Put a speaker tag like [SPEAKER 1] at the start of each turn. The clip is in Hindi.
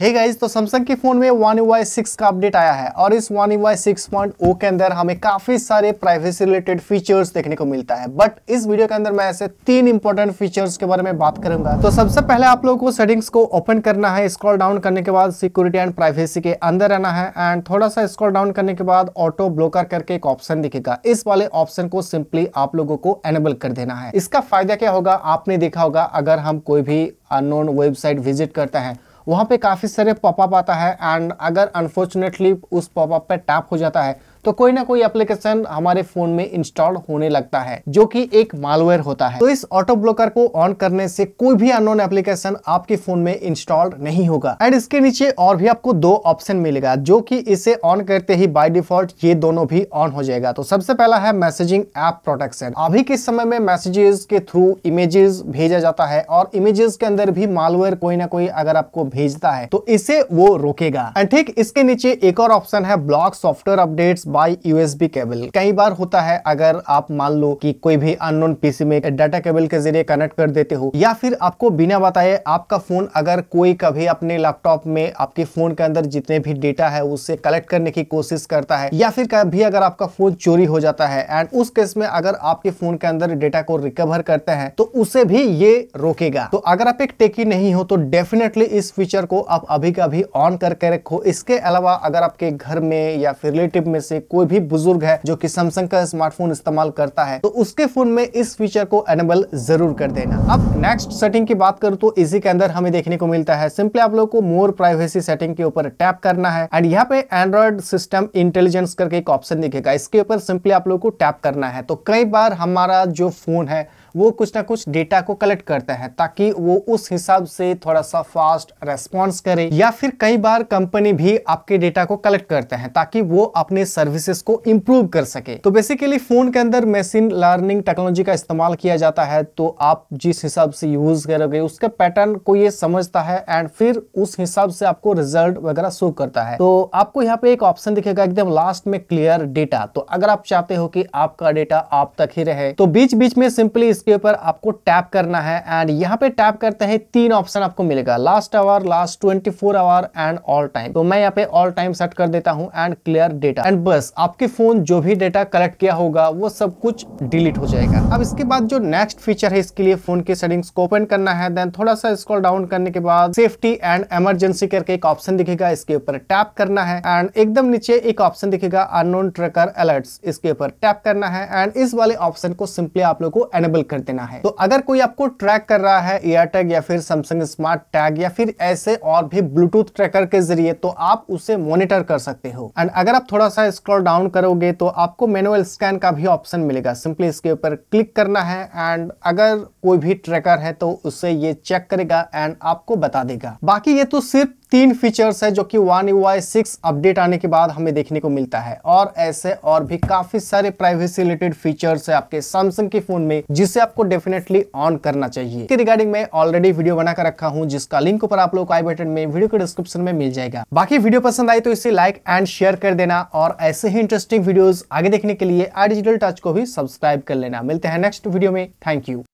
[SPEAKER 1] हे hey गाइज तो सैमसंग के फ़ोन में वन वाई सिक्स का अपडेट आया है और इस one UI six point O के अंदर हमें काफ़ी सारे प्राइवेसी रिलेटेड फीचर्स देखने को मिलता है बट इस वीडियो के अंदर मैं ऐसे तीन इंपॉर्टेंट फीचर्स के बारे में बात करूंगा तो सबसे पहले आप लोगों को सेटिंग्स को ओपन करना है स्क्रॉल डाउन करने के बाद सिक्योरिटी एंड प्राइवेसी के अंदर रहना है एंड थोड़ा सा स्क्रॉल डाउन करने के बाद ऑटो ब्लोकर करके एक ऑप्शन दिखेगा इस वाले ऑप्शन को सिंपली आप लोगों को एनेबल कर देना है इसका फायदा क्या होगा आपने देखा होगा अगर हम कोई भी अननोन वेबसाइट विजिट करते हैं वहाँ पे काफ़ी सारे पॉपअप आता है एंड अगर अनफॉर्चुनेटली उस पॉपअप पे टैप हो जाता है तो कोई ना कोई एप्लीकेशन हमारे फोन में इंस्टॉल होने लगता है जो कि एक मालवेयर होता है तो इस ऑटो ब्लॉकर को ऑन करने से कोई भी अनोन एप्लीकेशन आपके फोन में इंस्टॉल नहीं होगा एंड इसके नीचे और भी आपको दो ऑप्शन मिलेगा जो की इसे ऑन करते ही बाई डिफॉल्ट ये दोनों भी ऑन हो जाएगा तो सबसे पहला है मैसेजिंग एप प्रोटेक्शन अभी के समय में मैसेजेस के थ्रू इमेजेस भेजा जाता है और इमेजेस के अंदर भी मालवेयर कोई ना कोई अगर आपको भेजता है तो इसे वो रोकेगा एंड ठीक इसके नीचे एक और ऑप्शन है block software updates by USB cable कई बार होता है अगर आप मान लो कि कोई भी अननोन पीसी में डाटा केबल के जरिए कनेक्ट कर देते हो या फिर आपको बिना बताए आपका फोन अगर कोई कभी अपने लैपटॉप में आपके फोन के अंदर जितने भी डेटा है उससे कलेक्ट करने की कोशिश करता है या फिर कभी अगर आपका फोन चोरी हो जाता है एंड उस केस में अगर आपके फोन के अंदर डेटा को रिकवर करते हैं तो उसे भी ये रोकेगा तो अगर आप एक टेकी नहीं हो तो डेफिनेटली इस फीचर को आप अभी का अभी ऑन करके रखो इसके अलावा अगर आपके घर में या फिर रिलेटिव में से कोई भी बुजुर्ग है जो की सैमसंग का स्मार्टफोन इस्तेमाल करता है तो उसके फोन में इस फीचर को एनेबल जरूर कर देना अब नेक्स्ट सेटिंग की बात करूँ तो इसी के अंदर हमें देखने को मिलता है सिंपली आप लोग को मोर प्राइवेसी सेटिंग के ऊपर टैप करना है एंड यहाँ पे एंड्रॉइड सिस्टम इंटेलिजेंस करके एक ऑप्शन दिखेगा इसके ऊपर सिंपली आप लोग को टैप करना है तो कई बार हमारा जो फोन है वो कुछ ना कुछ डेटा को कलेक्ट करता है ताकि वो उस हिसाब से थोड़ा सा फास्ट रेस्पॉन्स करे या फिर कई बार कंपनी भी आपके डेटा को कलेक्ट करते हैं ताकि वो अपने सर्विसेज को इम्प्रूव कर सके तो बेसिकली फोन के अंदर मशीन लर्निंग टेक्नोलॉजी का इस्तेमाल किया जाता है तो आप जिस हिसाब से यूज करोगे उसके पैटर्न को ये समझता है एंड फिर उस हिसाब से आपको रिजल्ट वगैरह शो करता है तो आपको यहाँ पे एक ऑप्शन दिखेगा एकदम लास्ट में क्लियर डेटा तो अगर आप चाहते हो कि आपका डेटा आप तक ही रहे तो बीच बीच में सिंपली इस उसके ऊपर आपको टैप करना है एंड यहाँ पे टैप करते हैं तीन ऑप्शन आपको मिलेगा last hour last twenty four hour and all time तो मैं यहाँ पे ऑल टाइम सेट कर देता हूँ एंड क्लियर डेटा एंड बस आपके फोन जो भी डेटा कलेक्ट किया होगा वो सब कुछ डिलीट हो जाएगा अब इसके बाद जो नेक्स्ट फीचर है इसके लिए फोन की सेटिंग्स को ओपन करना है देन थोड़ा सा स्कॉल डाउन करने के बाद सेफ्टी एंड एमरजेंसी करके एक ऑप्शन दिखेगा इसके ऊपर टैप करना है एंड एकदम नीचे एक ऑप्शन दिखेगा अनोन ट्रकर अलर्ट इसके ऊपर टैप करना है एंड इस वाले ऑप्शन को सिंपली आप लोग को एनेबल कर कर देना है तो अगर कोई आपको ट्रैक कर रहा है एयर टैग या फिर सैमसंग स्मार्ट टैग या फिर ऐसे और भी ब्लूटूथ ट्रैकर के जरिए तो आप उसे मॉनिटर कर सकते हो एंड अगर आप थोड़ा सा स्क्रॉल डाउन करोगे तो आपको मेनुअल स्कैन का भी ऑप्शन मिलेगा सिंपली इसके ऊपर क्लिक करना है एंड अगर कोई भी ट्रैकर है तो उससे ये चेक करेगा एंड आपको बता देगा बाकी ये तो सिर्फ तीन फीचर्स है जो कि One U I six update आने के बाद हमें देखने को मिलता है और ऐसे और भी काफी सारे प्राइवेसी रिलेटेड फीचर्स है आपके सैमसंग के फोन में जिसे आपको डेफिनेटली ऑन करना चाहिए इसके रिगार्डिंग मैं ऑलरेडी वीडियो बनाकर रखा हूँ जिसका लिंक ऊपर आप लोग आई बटन में वीडियो के डिस्क्रिप्शन में मिल जाएगा बाकी वीडियो पसंद आई तो इसे लाइक एंड शेयर कर देना और ऐसे ही इंटरेस्टिंग वीडियो आगे देखने के लिए आई डिजिटल टच को भी सब्सक्राइब कर लेना मिलते हैं नेक्स्ट वीडियो में थैंक यू